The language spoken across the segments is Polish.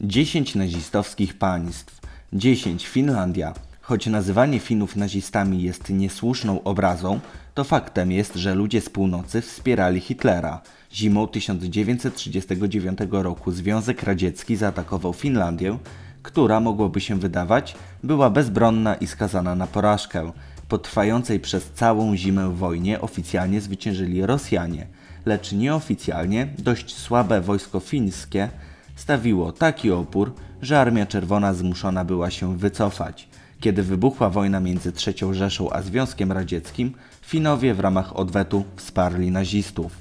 10 nazistowskich państw. 10 Finlandia. Choć nazywanie Finów nazistami jest niesłuszną obrazą, to faktem jest, że ludzie z północy wspierali Hitlera. Zimą 1939 roku Związek Radziecki zaatakował Finlandię, która mogłoby się wydawać była bezbronna i skazana na porażkę. Po trwającej przez całą zimę wojnie oficjalnie zwyciężyli Rosjanie, lecz nieoficjalnie dość słabe wojsko fińskie stawiło taki opór, że Armia Czerwona zmuszona była się wycofać. Kiedy wybuchła wojna między III Rzeszą a Związkiem Radzieckim, Finowie w ramach odwetu wsparli nazistów.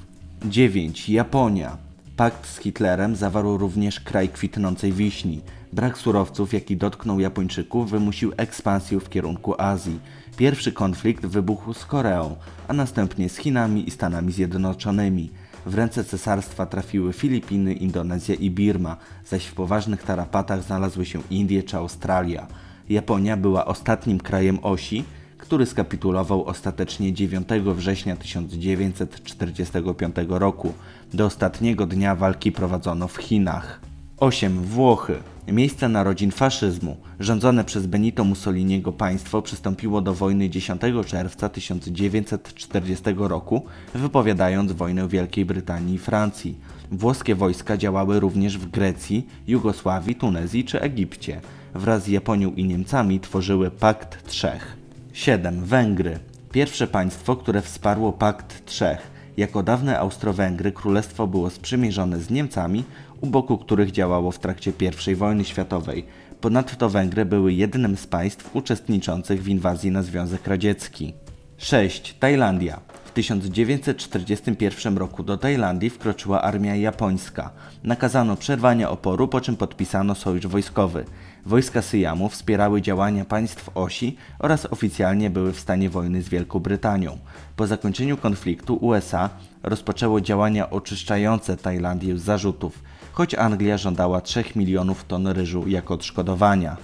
9. Japonia. Pakt z Hitlerem zawarł również kraj kwitnącej wiśni. Brak surowców, jaki dotknął Japończyków, wymusił ekspansję w kierunku Azji. Pierwszy konflikt wybuchł z Koreą, a następnie z Chinami i Stanami Zjednoczonymi. W ręce cesarstwa trafiły Filipiny, Indonezja i Birma, zaś w poważnych tarapatach znalazły się Indie czy Australia. Japonia była ostatnim krajem osi, który skapitulował ostatecznie 9 września 1945 roku. Do ostatniego dnia walki prowadzono w Chinach. 8. Włochy miejsce narodzin faszyzmu. Rządzone przez Benito Mussoliniego państwo przystąpiło do wojny 10 czerwca 1940 roku, wypowiadając wojnę Wielkiej Brytanii i Francji. Włoskie wojska działały również w Grecji, Jugosławii, Tunezji czy Egipcie. Wraz z Japonią i Niemcami tworzyły Pakt Trzech. 7. Węgry. Pierwsze państwo, które wsparło Pakt Trzech. Jako dawne Austro-Węgry królestwo było sprzymierzone z Niemcami, u boku których działało w trakcie I wojny światowej. Ponadto Węgry były jednym z państw uczestniczących w inwazji na Związek Radziecki. 6. Tajlandia 1941 roku do Tajlandii wkroczyła armia japońska. Nakazano przerwania oporu, po czym podpisano sojusz wojskowy. Wojska Syjamu wspierały działania państw osi oraz oficjalnie były w stanie wojny z Wielką Brytanią. Po zakończeniu konfliktu USA rozpoczęło działania oczyszczające Tajlandię z zarzutów, choć Anglia żądała 3 milionów ton ryżu jako odszkodowania.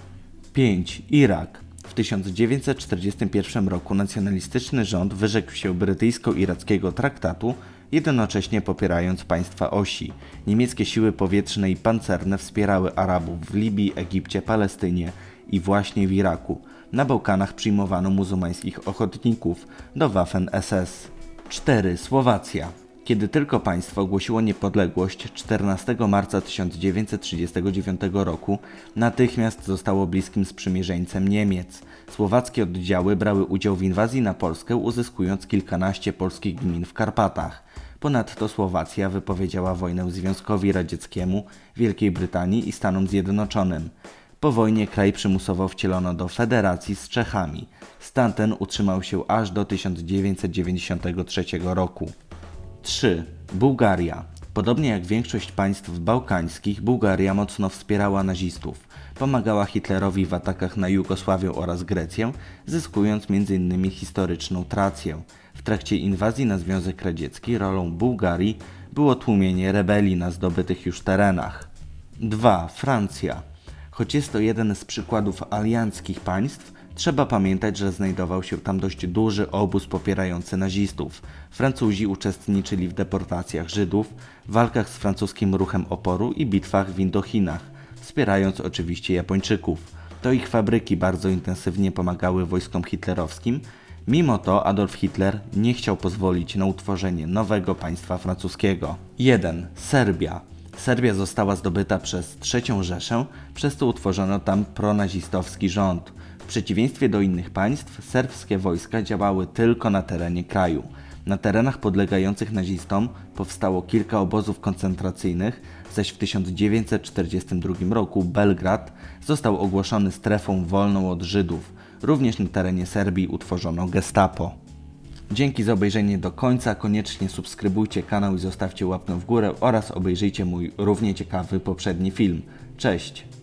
5. Irak w 1941 roku nacjonalistyczny rząd wyrzekł się brytyjsko-irackiego traktatu, jednocześnie popierając państwa osi. Niemieckie siły powietrzne i pancerne wspierały Arabów w Libii, Egipcie, Palestynie i właśnie w Iraku. Na Bałkanach przyjmowano muzułmańskich ochotników do Waffen SS. 4. Słowacja kiedy tylko państwo ogłosiło niepodległość 14 marca 1939 roku, natychmiast zostało bliskim sprzymierzeńcem Niemiec. Słowackie oddziały brały udział w inwazji na Polskę, uzyskując kilkanaście polskich gmin w Karpatach. Ponadto Słowacja wypowiedziała wojnę Związkowi Radzieckiemu, Wielkiej Brytanii i Stanom Zjednoczonym. Po wojnie kraj przymusowo wcielono do federacji z Czechami. Stan ten utrzymał się aż do 1993 roku. 3. Bułgaria. Podobnie jak większość państw bałkańskich, Bułgaria mocno wspierała nazistów. Pomagała Hitlerowi w atakach na Jugosławię oraz Grecję, zyskując m.in. historyczną Trację. W trakcie inwazji na Związek Radziecki rolą Bułgarii było tłumienie rebelii na zdobytych już terenach. 2. Francja. Choć jest to jeden z przykładów alianckich państw, Trzeba pamiętać, że znajdował się tam dość duży obóz popierający nazistów. Francuzi uczestniczyli w deportacjach Żydów, walkach z francuskim ruchem oporu i bitwach w Indochinach, wspierając oczywiście Japończyków. To ich fabryki bardzo intensywnie pomagały wojskom hitlerowskim. Mimo to Adolf Hitler nie chciał pozwolić na utworzenie nowego państwa francuskiego. 1. Serbia. Serbia została zdobyta przez III Rzeszę, przez to utworzono tam pronazistowski rząd przeciwieństwie do innych państw, serbskie wojska działały tylko na terenie kraju. Na terenach podlegających nazistom powstało kilka obozów koncentracyjnych, zaś w 1942 roku Belgrad został ogłoszony strefą wolną od Żydów. Również na terenie Serbii utworzono gestapo. Dzięki za obejrzenie do końca, koniecznie subskrybujcie kanał i zostawcie łapkę w górę oraz obejrzyjcie mój równie ciekawy poprzedni film. Cześć!